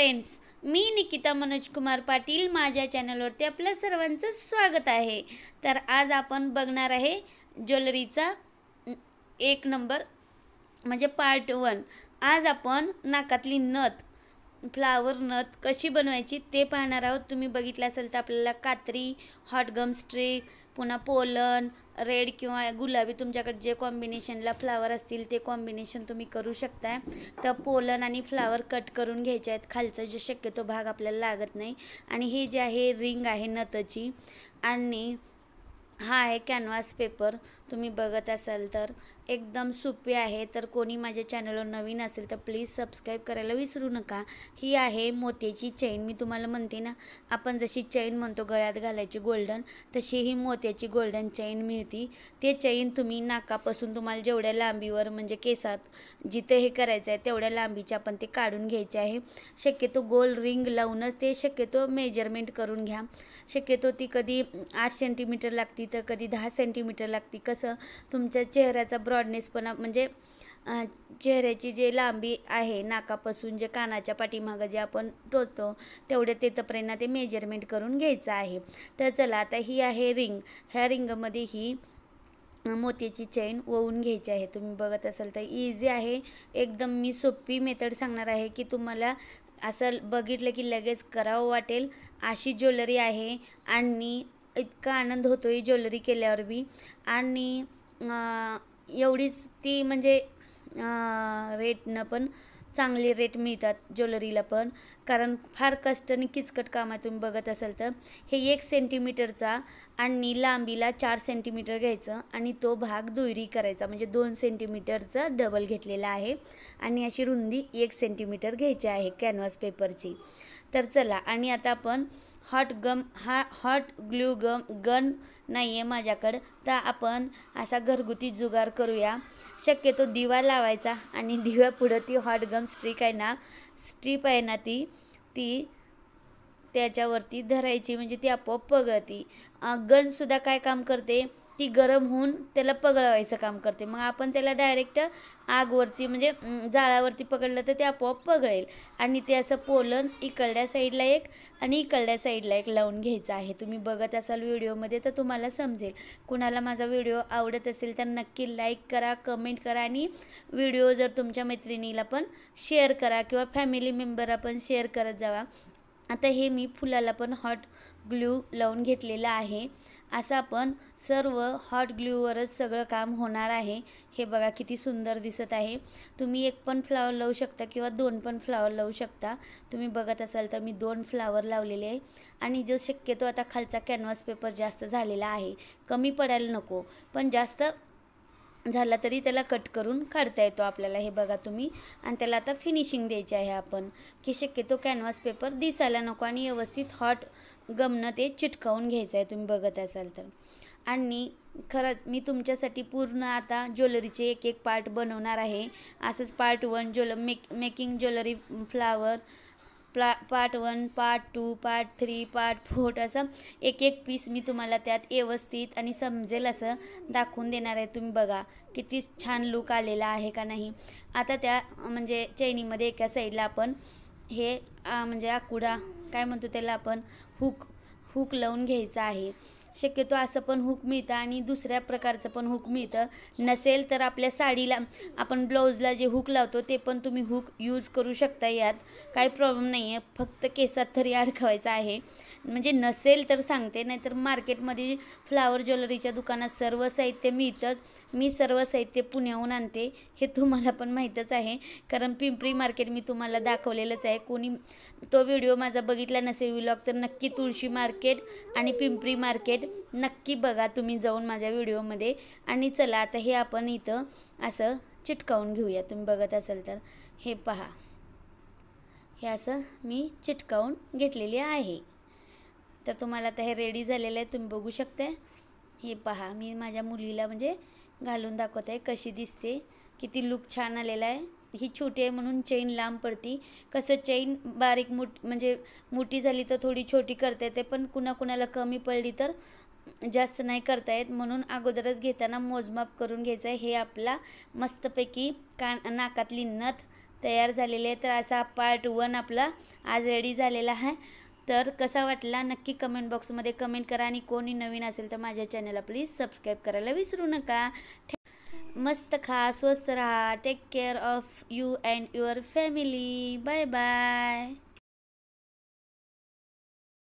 friends मी निकिता मनोज कुमार पाटील माझ्या चॅनलवरती आपल्या सर्वांचं स्वागत आहे तर आज आपण बघणार आहे ज्वेलरीचा एक नंबर म्हणजे पार्ट वन आज आपण नाकातली नथ फ्लावर नथ कशी बनवायची ते पाहणार आहोत तुम्ही बघितलं असेल तर आपल्याला कात्री गम स्ट्रिक पुन्हा पोलन रेड किंवा गुलाबी तुमच्याकडे जे कॉम्बिनेशनला फ्लावर असतील ते कॉम्बिनेशन तुम्ही करू शकताय तर पोलन आणि फ्लावर कट करून घ्यायचे आहेत खालचा जे शक्यतो भाग आपल्याला लागत नाही आणि हे जे आहे रिंग आहे नतची आणि हा आहे कॅनव्हास पेपर तुम्ही बघत असाल तर एकदम सोपी आहे तर कोणी माझ्या चॅनलवर नवीन असेल तर प्लीज सबस्क्राईब करायला विसरू नका ही आहे मोत्याची चैन मी तुम्हाला म्हणते ना आपण जशी चैन म्हणतो गळ्यात घालायची गोल्डन तशी ही मोत्याची गोल्डन चैन मिळते ते चैन तुम्ही नाकापासून तुम्हाला जेवढ्या लांबीवर म्हणजे केसात जिथे हे करायचं आहे तेवढ्या लांबीचे आपण ते काढून घ्यायचे आहे शक्यतो गोल रिंग लावूनच ते शक्यतो मेजरमेंट करून घ्या शक्यतो ती कधी आठ सेंटीमीटर लागती तर कधी दहा सेंटीमीटर लागती कसं असं तुमच्या चेहऱ्याचा पण म्हणजे चेहऱ्याची जे लांबी आहे नाकापासून जे कानाच्या पाठीमागं जे आपण टोचतो तेवढे प्रेरणा ते मेजरमेंट करून घ्यायचं आहे तर चला आता ही आहे रिंग ह्या रिंगमध्ये ही मोत्याची चेन ओवून घ्यायची आहे तुम्ही बघत असाल तर इझी आहे एकदम मी सोपी मेथड सांगणार आहे की तुम्हाला असं बघितलं की लगेच करावं वाटेल अशी ज्वेलरी आहे आणि इतका आनंद होतो ही ज्वेलरी केल्यावर बी आणि एवढीच ती म्हणजे रेटनं पण चांगले रेट मिळतात ज्वेलरीला पण कारण फार कष्ट आणि किचकट तुम्ही बघत असाल तर हे एक सेंटीमीटरचा आणि लांबीला चार सेंटीमीटर घ्यायचं आणि तो भाग दुयरी करायचा म्हणजे दोन सेंटीमीटरचा डबल घेतलेला आहे आणि अशी रुंदी एक सेंटीमीटर घ्यायची आहे कॅनव्हास पेपरची तर चला आणि आता आपण हॉट गम हा हॉट ग्लू गम गन नाही आहे माझ्याकडं तर आपण असा घरगुती जुगार करूया शक्यतो दिवा लावायचा आणि दिव्यापुढं ती हॉट गम स्ट्रीक आहे ना स्ट्रीप आहे ना ती ती त्याच्यावरती धरायची म्हणजे ती आपोआप पगळती गनसुद्धा काय काम करते ती गरम होऊन त्याला पगळवायचं काम करते मग आपण त्याला डायरेक्ट आगवरती म्हणजे जाळावरती पकडलं तर ते आपोआप पगळेल आणि ते असं पोलन इकडल्या साईडला एक आणि इकडल्या साईडला एक लावून घ्यायचं आहे तुम्ही बघत असाल व्हिडिओमध्ये तर तुम्हाला समजेल कुणाला माझा व्हिडिओ आवडत असेल तर नक्की लाईक करा कमेंट करा आणि व्हिडिओ जर तुमच्या मैत्रिणीला पण शेअर करा किंवा फॅमिली मेंबर आपण शेअर करत जावा आता हे मी फुलाला पण हॉट ग्लू लावून घेतलेलं आहे असं आपण सर्व हॉट ग्लूवरच सगळं काम होणार आहे हे बघा किती सुंदर दिसत आहे तुम्ही एक पण फ्लावर लावू शकता किंवा दोन पण फ्लावर लावू शकता तुम्ही बघत असाल तर मी दोन फ्लावर लावलेले आहे आणि जो शक्यतो आता खालचा कॅनव्हास पेपर जास्त झालेला आहे कमी पडायला नको पण जास्त झाला तरी त्याला कट करून काढता येतो आपल्याला हे बघा तुम्ही आणि त्याला आता फिनिशिंग द्यायची आहे आपण की शक्यतो कॅनव्हास पेपर दिसायला नको आणि व्यवस्थित हॉट गमनं ते चिटकावून घ्यायचं आहे तुम्ही बघत असाल तर आणि खरंच मी तुमच्यासाठी पूर्ण आता ज्वेलरीचे एक एक पार्ट बनवणार आहे असंच part one jewel make making jewellery flower प्ला part one part two part three part four असं एक एक पीस मी तुम्हाला त्यात व्यवस्थित आणि समजेल असं दाखवून देणार आहे तुम्ही बघा किती छान लुक आलेला आहे का नाही आता त्या म्हणजे चैनीमध्ये एका साईडला आपण हे म्हणजे आकुडा काय म्हणतो त्याला आपण हुक हुक लावून घ्यायचा आहे शक्यतो असं पण हुक मिळतं आणि दुसऱ्या प्रकारचं पण हुक मिळतं नसेल तर आपल्या साडीला आपण ब्लाऊजला जे हुक लावतो ते पण तुम्ही हुक यूज करू शकता यात काही प्रॉब्लेम नाही आहे फक्त केसात तरी अडकवायचा आहे म्हणजे नसेल तर सांगते नाहीतर मार्केटमध्ये फ्लावर ज्वेलरीच्या दुकानात सर्व साहित्य मिळतंच मी सर्व साहित्य पुण्याहून आणते हे तुम्हाला पण माहीतच आहे कारण पिंपरी मार्केट मी तुम्हाला दाखवलेलंच आहे कोणी तो व्हिडिओ माझा बघितला नसेल व्लॉग तर नक्की तुळशी मार्केट आणि पिंपरी मार्केट नक्की बघा तुम्ही जाऊन माझ्या व्हिडिओमध्ये आणि चला आता हे आपण इथं असं चिटकावून घेऊया तुम्ही बघत असाल तर हे पहा हे असं मी चिटकावून घेतलेले आहे तर तुम्हाला आता हे रेडी झालेलं आहे तुम्ही बघू शकता हे पहा मी माझ्या मुलीला म्हणजे घालून दाखवत आहे कशी दिसते किती लुक छान आलेला आहे ही छोटी आहे म्हणून चेन लांब पडती कसं चेन बारीक मोठ म्हणजे मोठी झाली तर थोडी छोटी करता येते पण कुणाकुणाला कमी पडली तर जास्त नाही करता येत म्हणून अगोदरच घेताना मोजमाप करून घ्यायचं आहे हे आपला मस्तपैकी कान नाकातली नथ तयार झालेली आहे तर असा पार्ट वन आपला आज रेडी झालेला आहे तर कसा वाटला नक्की कमेंट बॉक्समध्ये कमेंट करा आणि कोणी नवीन असेल तर माझ्या चॅनलला प्लीज सबस्क्राईब करायला विसरू नका मस्त खा स्वस्थ रहा take care of you and your family bye bye